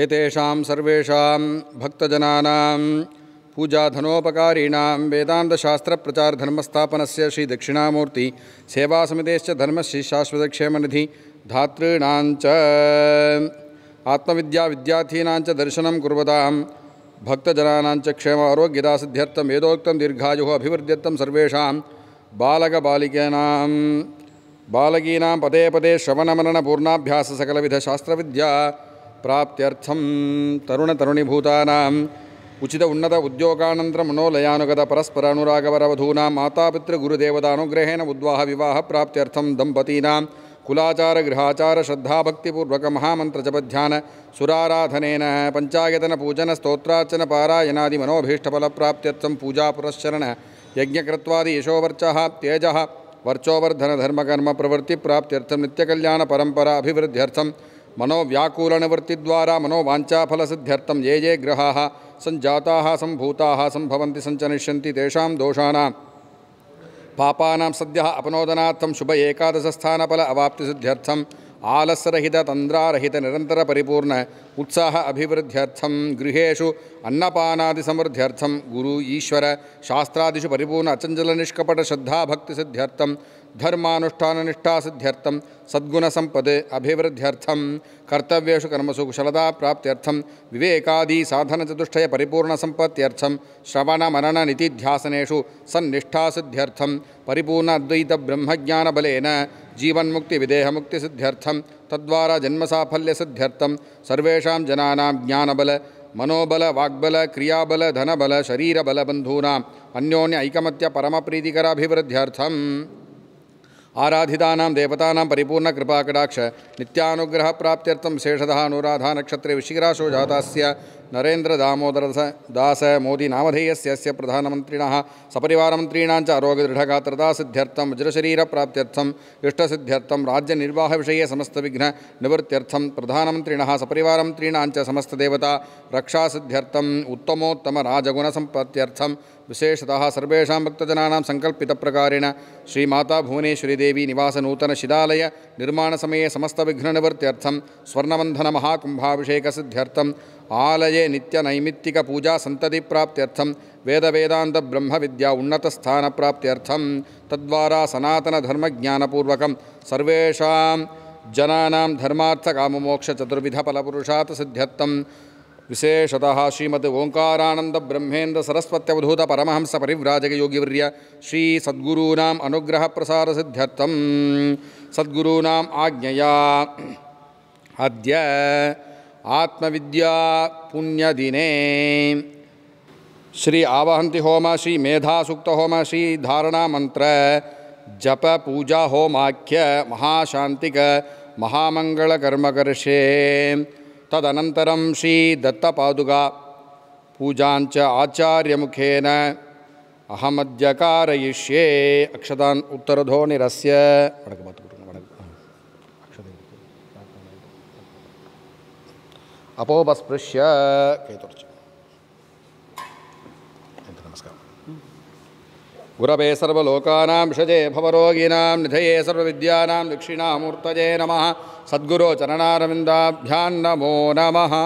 एतेषां सर्वेषां भक्तजनानां पूजाधनोपकारीणां वेदान्तशास्त्रप्रचारधर्मस्थापनस्य श्रीदक्षिणामूर्ति सेवासमितेश्च शाश्वतक्षेमनिधि धातॄणाञ्च आत्मविद्याविद्यार्थीनाञ्च दर्शनं कुर्वतां भक्तजनानाञ्च क्षेमारोग्यदासिद्ध्यर्थं वेदोक्तं दीर्घायुः अभिवृद्ध्यर्थं सर्वेषां बालकबालिकानां बालकीनां पदे पदे श्रवणमननपूर्णाभ्याससकलविधशास्त्रविद्या प्राप्त्यर्थं तरुणीभूता उचित उन्नत उद्योगानंतर मनोलयानुगत परस्पर अनुरागवरवधूना गुरुदेवदानुग्रहेण उद्वाह विवाह प्राप्त्यर्थं दंपतीनां कुलाचार गृहाचार श्रद्धाभक्तिपूर्वक महामंत्रजपध्यान सुराराधन पंचायतन पूजन स्तोत्रार्चन पारायणादि मनोभीष्टफल प्राप्त्यर्थं पूजा पुरस्चरण यज्ञकृत्वादि यशोवर्चः तेजः वर्चोवर्धन धर्मकर्म प्रवृत्ति प्राप्त्यर्थं नित्यकल्याण परंपरा अभिवृद्ध्यर्थं मनोव्याकूल निवृत्ति द्वारा मनोव्याकूलनिवृत्तिद्वारा मनोवाञ्छाफलसिद्ध्यर्थं ये ये ग्रहा संजाता संभूता संभव सम्भवन्ति दोषाण पापा सद्य पापानां शुभ अपनोदनार्थं शुभ अवाप्ति सिद्ध्यर्थम परिपूर्ण उत्साह अभिवृद्ध्यर्थं गृहेषु अन्नपानादिसमृद्ध्यर्थं गुरु ईश्वर शास्त्रादिषु परिपूर्ण अचञ्चलनिष्कपटश्रद्धाभक्तिसिद्ध्यर्थं सद्गुण संपदे अभिवृद्ध्यर्थ कर्तव्येषु कर्मसु कुशलता कुशलताप्राप्त्यर्थं विवेकादिसाधनचतुष्टयपरिपूर्णसम्पत्त्यर्थं साधन चतुष्टय परिपूर्ण बलेन मुक्ति विदेह मुक्ति सिद्ध्यर्थम तद्वारा जन्म साफल्य सिद्ध्यर्थम सर्वेशा जनानां ज्ञानबल मनोबल वाग्बल क्रियाबल धनबल बल बंधूना अन्योन्य ऐकमत्य परमप्रीतिकराभिवृद्ध्यर्थम आराधितानां देवतानां परिपूर्णकृपाकटाक्ष नित्यानुग्रहप्राप्त्यर्थं विशेषतः अनुराधा नक्षत्रे विशिखिराशो जातास्य नरेन्द्र दामोदर दास विषय समस्त विघ्न निवृत्थ प्रधानमंत्रिण वज्रशरीरप्राप्त्यर्थम् मंत्रीण समस्त देवता रक्षा सिद्ध्यर्थ उत्तमोत्तम राजगुण संपत्थ विशेषतः भक्तजना संकल्पित प्रकारेण श्रीमाता भुवनेश्वरीदेवी निवास शिदालय समस्त निवृत्थ स्वर्णबंधन महाकुंभाभिषेक सिद्ध्यर्थ ಆಲಯೇ ನಿತ್ಯ ನೈಮಿತ್ತಿಕ ಪೂಜಾ ಸಂತತಿ ಪ್ರಾಪ್ತ್ಯರ್ಥಂ ವೇದ ವೇದಾಂತ ಬ್ರಹ್ಮ ವಿದ್ಯಾ ಉನ್ನತ ಸ್ಥಾನ ಪ್ರಾಪ್ತ್ಯರ್ಥಂ ತದ್ವಾರಾ ಸನಾತನ ಧರ್ಮ ಜ್ಞಾನಪೂರ್ವಕಂ ಸರ್ವೇಷಾಂ ಜನಾನಾಂ ಧರ್ಮಾರ್ಥ ಕಾಮಮೋಕ್ಷ ಚತುರ್ವಿಧ ಫಲಪುರುಷಾತ್ ಸಿದ್ಧ್ಯರ್ಥಂ ವಿಶೇಷತಃ ಶ್ರೀಮದ್ ಓಂಕಾರಾನಂದ ಬ್ರಹ್ಮೇಂದ್ರ ಸರಸ್ವತ್ಯವಧೂತ ಪರಮಹಂಸ ಪರಿವ್ರಾಜಕ ಯೋಗಿವರ್ಯ ಶ್ರೀ ಸದ್ಗುರೂನಾಂ ಅನುಗ್ರಹ ಪ್ರಸಾರ ಸಿದ್ಧ್ಯರ್ಥಂ ಸದ್ಗುರೂನಾಂ ಆಜ್ಞೆಯ ಅದ್ಯ आत्मविद्या दिने श्री आवाहंति होम श्री मेधा सुक्त होम श्री धारणा मंत्र जप पूजा होमाख्य महाशांतिक महामंगलकर्मकर्षे तदनन्तरं श्री दत्तपादुका आचार्य मुखेन अहमद्यकारयिष्ये अक्षतान् निरस्य वणकमतु अपोपस्पृश्य केतुर्च गुरवे सर्वलोकानां षजे भवरोगिणां निधये सर्वविद्यानां दक्षिणामूर्तये नमः सद्गुरोचरणारविन्दाभ्यां नमो नमः